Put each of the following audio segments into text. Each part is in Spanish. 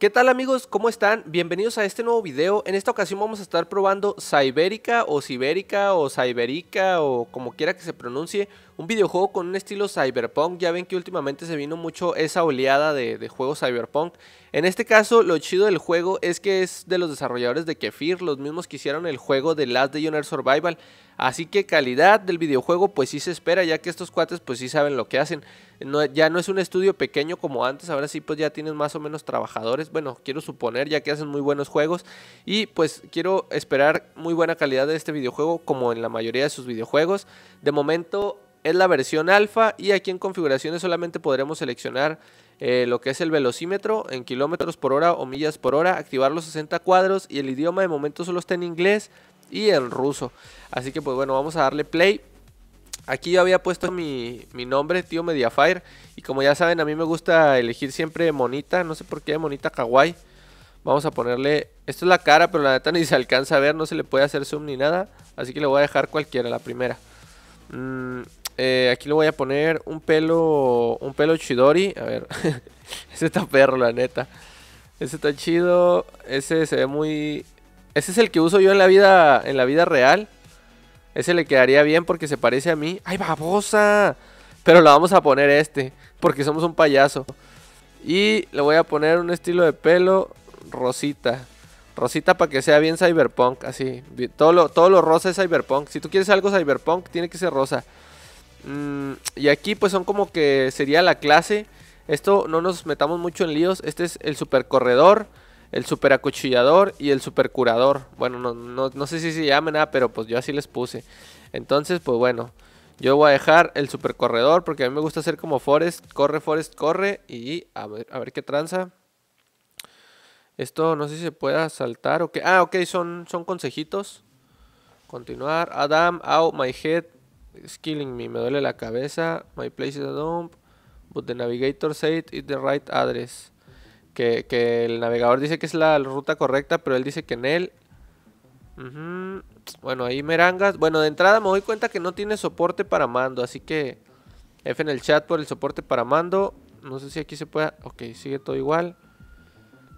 ¿Qué tal amigos? ¿Cómo están? Bienvenidos a este nuevo video. En esta ocasión vamos a estar probando Sibérica o Sibérica o Siberica o como quiera que se pronuncie un videojuego con un estilo cyberpunk. Ya ven que últimamente se vino mucho esa oleada de, juegos cyberpunk. En este caso, lo chido del juego es que es de los desarrolladores de Kefir, los mismos que hicieron el juego de Last Earth Survival. Así que calidad del videojuego pues sí se espera, ya que estos cuates pues sí saben lo que hacen. ya no es un estudio pequeño como antes, ahora sí pues ya tienen más o menos trabajadores. Bueno, quiero suponer ya que hacen muy buenos juegos. Y pues quiero esperar muy buena calidad de este videojuego como en la mayoría de sus videojuegos. De momento es la versión alfa y aquí en configuraciones solamente podremos seleccionar eh, lo que es el velocímetro en kilómetros por hora o millas por hora, activar los 60 cuadros y el idioma de momento solo está en inglés y en ruso. Así que pues bueno, vamos a darle play. Aquí yo había puesto mi, nombre, tío Mediafire, y como ya saben a mí me gusta elegir siempre Monita, no sé por qué Monita Kawaii. Vamos a ponerle, esto es la cara, pero la neta ni se alcanza a ver, no se le puede hacer zoom ni nada, así que le voy a dejar cualquiera, la primera. Mm, eh, aquí le voy a poner un pelo. Un pelo Chidori. A ver. ese está perro, la neta. Ese está chido. Ese se ve muy. Ese es el que uso yo en la vida. En la vida real. Ese le quedaría bien porque se parece a mí. ¡Ay, babosa! Pero lo vamos a poner este. Porque somos un payaso. Y le voy a poner un estilo de pelo rosita. Rosita para que sea bien cyberpunk. Así. Todo lo, todo lo rosa es cyberpunk. Si tú quieres algo cyberpunk, tiene que ser rosa. Mm, y aquí pues son como que sería la clase. Esto no nos metamos mucho en líos. Este es el super corredor, el super acuchillador y el super curador. Bueno, no, sé si se llaman nada, pero pues yo así les puse. Entonces, pues bueno. Yo voy a dejar el super corredor porque a mí me gusta hacer como Forest. Corre, Forest, corre. Y a ver, a ver qué tranza. Esto no sé si se pueda saltar o qué. Ah, ok, son, son consejitos. Continuar. Adam, out, my head skilling killing me. Me duele la cabeza. My place is a dump. But the navigator said it's the right address. Que, el navegador dice que es la ruta correcta, pero él dice que en él. Bueno, ahí merangas. Bueno, de entrada me doy cuenta que no tiene soporte para mando. Así que F en el chat por el soporte para mando. No sé si aquí se puede... Ok, sigue todo igual.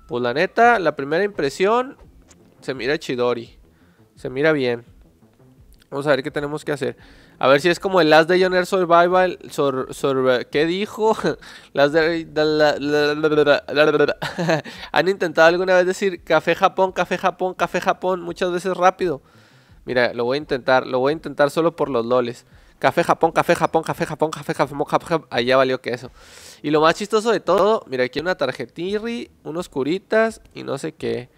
Pues la neta, la primera impresión se mira chidori. Se mira bien. Vamos a ver qué tenemos que hacer. A ver si es como el Last Day on Survival. ¿Qué dijo? ¿Han intentado alguna vez decir café Japón, café Japón, café Japón? Muchas veces rápido. Mira, lo voy a intentar. Lo voy a intentar solo por los loles. Café Japón, café Japón, café Japón, café Japón, café Japón. Allá valió que eso. Y lo más chistoso de todo. Mira, aquí hay una tarjetirri, unos curitas y no sé qué.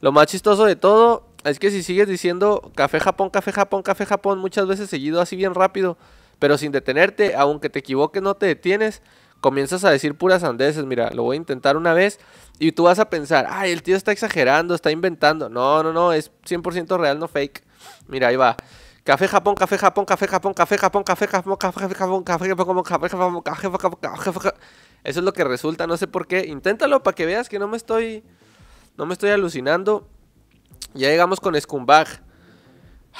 Lo más chistoso de todo es que si sigues diciendo café Japón, café Japón, café Japón, muchas veces seguido así bien rápido, pero sin detenerte, aunque te equivoques, no te detienes, comienzas a decir puras andeses. Mira, lo voy a intentar una vez y tú vas a pensar, ay, el tío está exagerando, está inventando. No, no, no, es 100% real, no fake. Mira, ahí va. Café Japón, café Japón, café Japón, café Japón, café Japón, café Japón, café Japón, café Japón, café Japón, café Japón. Eso es lo que resulta, no sé por qué. Inténtalo para que veas que no me estoy no me estoy alucinando. Ya llegamos con Scumbag.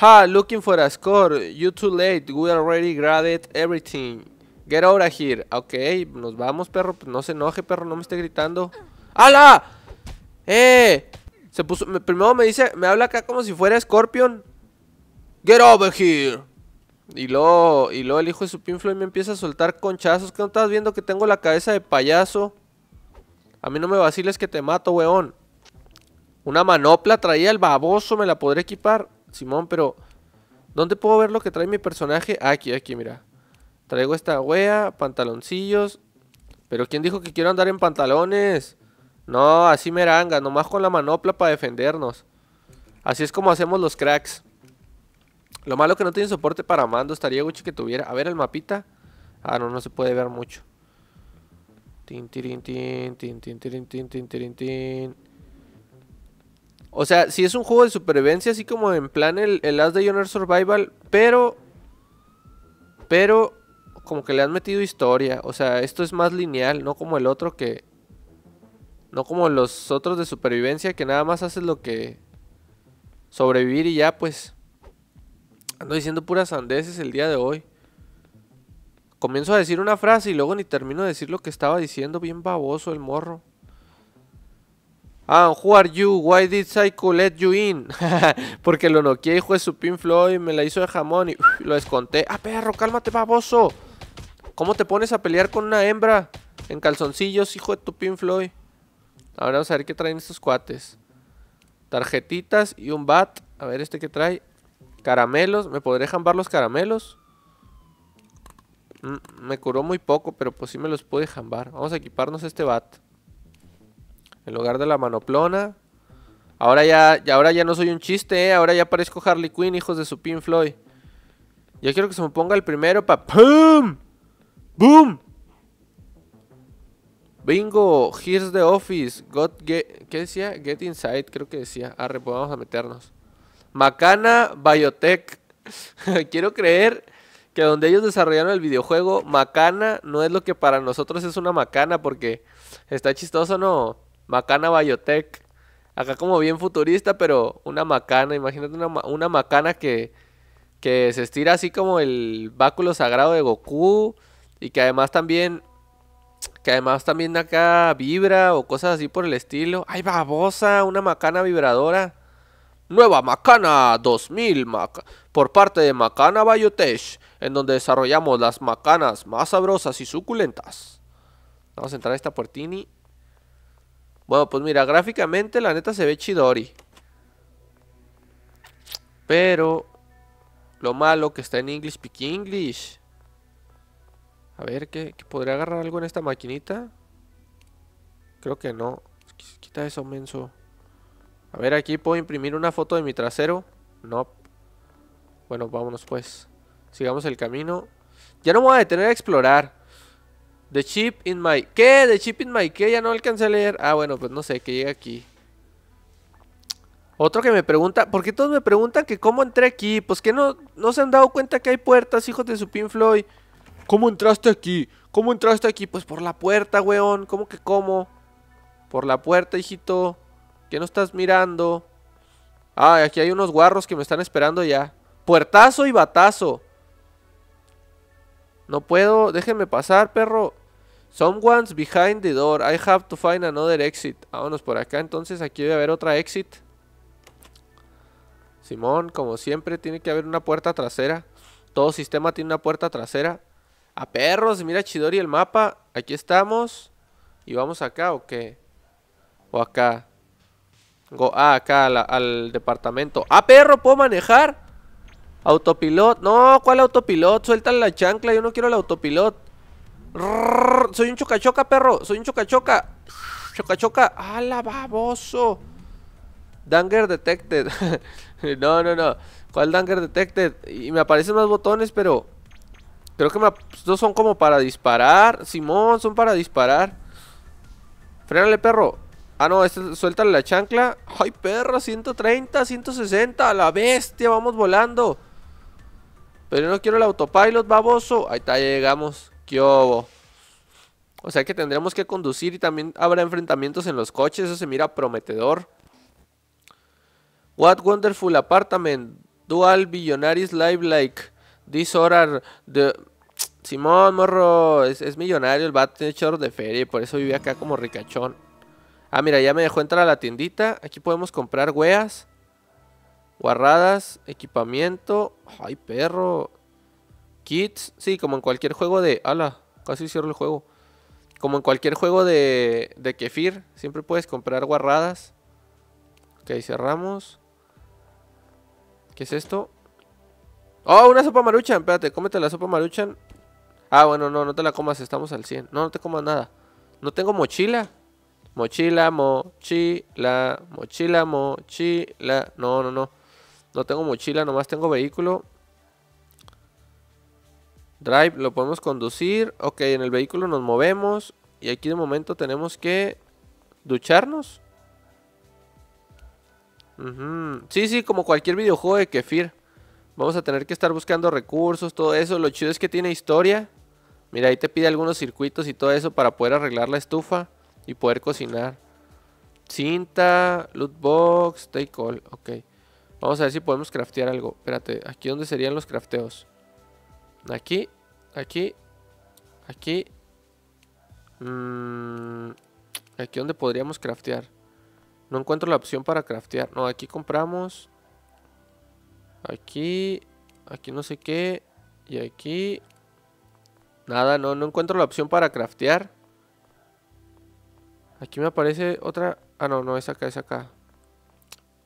Ha, looking for a score. You too late. We already graded everything. Get over here. Ok, nos vamos, perro. Pues no se enoje, perro. No me esté gritando. ¡Hala! ¡Eh! Se puso. primero me dice. Me habla acá como si fuera Scorpion. Get over here. Y luego, y luego el hijo de su y me empieza a soltar conchazos. ¿Qué no estás viendo que tengo la cabeza de payaso? A mí no me vaciles que te mato, weón. Una manopla traía el baboso, me la podré equipar. Simón, pero... ¿Dónde puedo ver lo que trae mi personaje? Aquí, aquí, mira. Traigo esta wea, pantaloncillos. Pero ¿quién dijo que quiero andar en pantalones? No, así meranga, nomás con la manopla para defendernos. Así es como hacemos los cracks. Lo malo que no tiene soporte para mando, estaría gucho que tuviera. A ver el mapita. Ah, no, no se puede ver mucho. Tin, tin, tin, tin, tin, tin, tin, tin, tin. O sea, si es un juego de supervivencia, así como en plan el, el As de Honor Survival, pero. Pero. Como que le han metido historia. O sea, esto es más lineal, no como el otro que. No como los otros de supervivencia que nada más haces lo que. Sobrevivir y ya, pues. Ando diciendo puras sandeces el día de hoy. Comienzo a decir una frase y luego ni termino de decir lo que estaba diciendo, bien baboso el morro. Ah, who are you? Why did Psycho let you in? Porque lo noqueé, hijo de su Pin Floyd, me la hizo de jamón y lo desconté. Ah, perro, cálmate, baboso. ¿Cómo te pones a pelear con una hembra? En calzoncillos, hijo de tu Pin Floyd. Ahora vamos a ver qué traen estos cuates. Tarjetitas y un bat. A ver este que trae. Caramelos. ¿Me podré jambar los caramelos? Mm, me curó muy poco, pero pues sí me los pude jambar. Vamos a equiparnos este bat en lugar de la manoplona. Ahora ya, ahora ya no soy un chiste, ¿eh? ahora ya parezco Harley Quinn, hijos de su Pin Floyd. Ya quiero que se me ponga el primero pa ¡Pum! ¡Boom! Bingo, here's the office. Got ¿Qué decía? Get inside, creo que decía. Arre, pues vamos a meternos. Macana Biotech. quiero creer que donde ellos desarrollaron el videojuego, Macana no es lo que para nosotros es una macana, porque está chistoso, ¿no? Macana Biotech. Acá como bien futurista, pero una macana. Imagínate una, una macana que, se estira así como el báculo sagrado de Goku. Y que además también que además también acá vibra o cosas así por el estilo. ¡Ay, babosa! Una macana vibradora. Nueva Macana 2000 por parte de Macana Biotech, en donde desarrollamos las macanas más sabrosas y suculentas. Vamos a entrar a esta puertini. Bueno, pues mira, gráficamente la neta se ve chidori. Pero lo malo que está en English Speak English. A ver, ¿qué, podría agarrar algo en esta maquinita? Creo que no. Quita eso, menso. A ver, aquí puedo imprimir una foto de mi trasero. No. Bueno, vámonos pues. Sigamos el camino. Ya no me voy a detener a explorar. The chip in my... ¿Qué? The chip in my... ¿Qué? Ya no alcancé a leer. Ah, bueno, pues no sé, que llega aquí. Otro que me pregunta... ¿Por qué todos me preguntan que cómo entré aquí? Pues que no, no se han dado cuenta que hay puertas, hijos de su Pin Floyd. ¿Cómo entraste aquí? ¿Cómo entraste aquí? Pues por la puerta, weón. ¿Cómo que cómo? Por la puerta, hijito. ¿Qué no estás mirando? Ah, aquí hay unos guarros que me están esperando ya. Puertazo y batazo. No puedo, déjenme pasar, perro. Someone's behind the door. I have to find another exit. Vámonos por acá. Entonces aquí debe haber otra exit. Simón, como siempre, tiene que haber una puerta trasera. Todo sistema tiene una puerta trasera. A perros, mira Chidori el mapa. Aquí estamos. ¿Y vamos acá o qué? O acá. ah, acá al, departamento. ¡Ah, perro! ¿Puedo manejar? Autopilot. No, ¿cuál autopilot? Suelta la chancla. Yo no quiero el autopilot soy un chocachoca, perro. Soy un chocachoca. Chocachoca. ¡Hala, baboso! Danger detected. no, no, no. ¿Cuál danger detected? Y me aparecen más botones, pero... Creo que me... son como para disparar. Simón, son para disparar. Frénale, perro. Ah, no, este, suéltale la chancla. ¡Ay, perro! 130, 160. A la bestia! Vamos volando. Pero no quiero el autopilot, baboso. Ahí está, ya llegamos. O sea que tendremos que conducir y también habrá enfrentamientos en los coches, eso se mira prometedor. What wonderful apartment. Dual billionaires live like this or Simón Morro es, millonario, el a tiene chorro de feria y por eso vive acá como ricachón. Ah, mira, ya me dejó entrar a la tiendita. Aquí podemos comprar weas, guarradas, equipamiento. Ay, perro. Kits, sí, como en cualquier juego de... Ala, casi cierro el juego. Como en cualquier juego de, de Kefir, siempre puedes comprar guarradas. Ok, cerramos. ¿Qué es esto? ¡Oh, una sopa maruchan! Espérate, cómete la sopa maruchan. Ah, bueno, no, no te la comas, estamos al 100. No, no te comas nada. No tengo mochila. Mochila, mochila, mochila, mochila. No, no, no. No tengo mochila, nomás tengo vehículo. Drive, lo podemos conducir. Ok, en el vehículo nos movemos. Y aquí de momento tenemos que ducharnos. Sí, sí, como cualquier videojuego de Kefir. Vamos a tener que estar buscando recursos, todo eso. Lo chido es que tiene historia. Mira, ahí te pide algunos circuitos y todo eso para poder arreglar la estufa y poder cocinar. Cinta, loot box, take all. Ok. Vamos a ver si podemos craftear algo. Espérate, aquí donde serían los crafteos. Aquí, aquí, aquí. Mm, aquí donde podríamos craftear. No encuentro la opción para craftear. No, aquí compramos. Aquí, aquí no sé qué. Y aquí. Nada, no, no encuentro la opción para craftear. Aquí me aparece otra... Ah, no, no, es acá, es acá.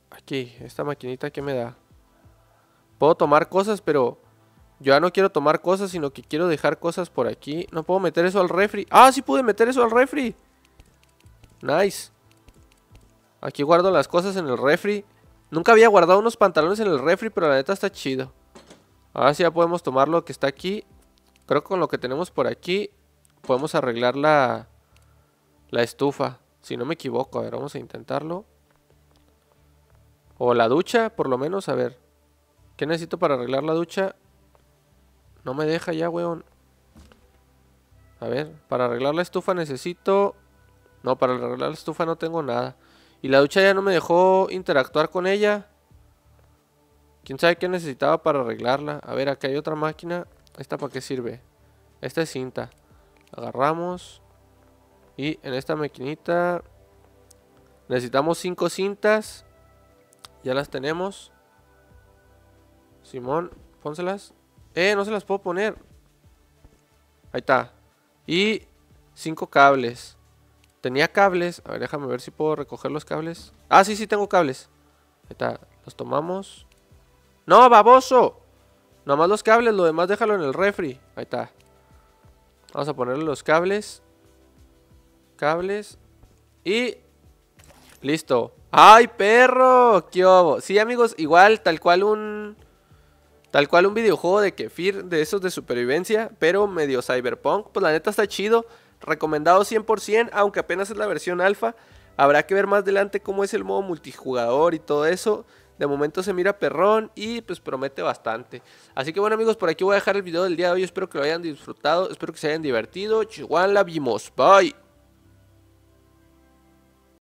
Aquí, esta maquinita que me da. Puedo tomar cosas, pero... Yo ya no quiero tomar cosas, sino que quiero dejar cosas por aquí. No puedo meter eso al refri. ¡Ah, sí pude meter eso al refri! Nice. Aquí guardo las cosas en el refri. Nunca había guardado unos pantalones en el refri, pero la neta está chido. Ahora sí ya podemos tomar lo que está aquí. Creo que con lo que tenemos por aquí podemos arreglar la, la estufa. Si no me equivoco, a ver, vamos a intentarlo. O la ducha, por lo menos, a ver. ¿Qué necesito para arreglar la ducha? No me deja ya, weón. A ver, para arreglar la estufa necesito... No, para arreglar la estufa no tengo nada. Y la ducha ya no me dejó interactuar con ella. ¿Quién sabe qué necesitaba para arreglarla? A ver, aquí hay otra máquina. ¿Esta para qué sirve? Esta es cinta. Agarramos. Y en esta maquinita... Necesitamos cinco cintas. Ya las tenemos. Simón, pónselas. Eh, no se las puedo poner. Ahí está. Y cinco cables. Tenía cables. A ver, déjame ver si puedo recoger los cables. Ah, sí, sí, tengo cables. Ahí está. Los tomamos. ¡No, baboso! más los cables, lo demás déjalo en el refri. Ahí está. Vamos a ponerle los cables. Cables. Y... Listo. ¡Ay, perro! ¡Qué obo! Sí, amigos, igual, tal cual un... Tal cual un videojuego de Kefir, de esos de supervivencia, pero medio cyberpunk. Pues la neta está chido. Recomendado 100%, aunque apenas es la versión alfa. Habrá que ver más adelante cómo es el modo multijugador y todo eso. De momento se mira perrón y pues promete bastante. Así que bueno amigos, por aquí voy a dejar el video del día de hoy. Espero que lo hayan disfrutado, espero que se hayan divertido. Chihuahua, vimos. Bye.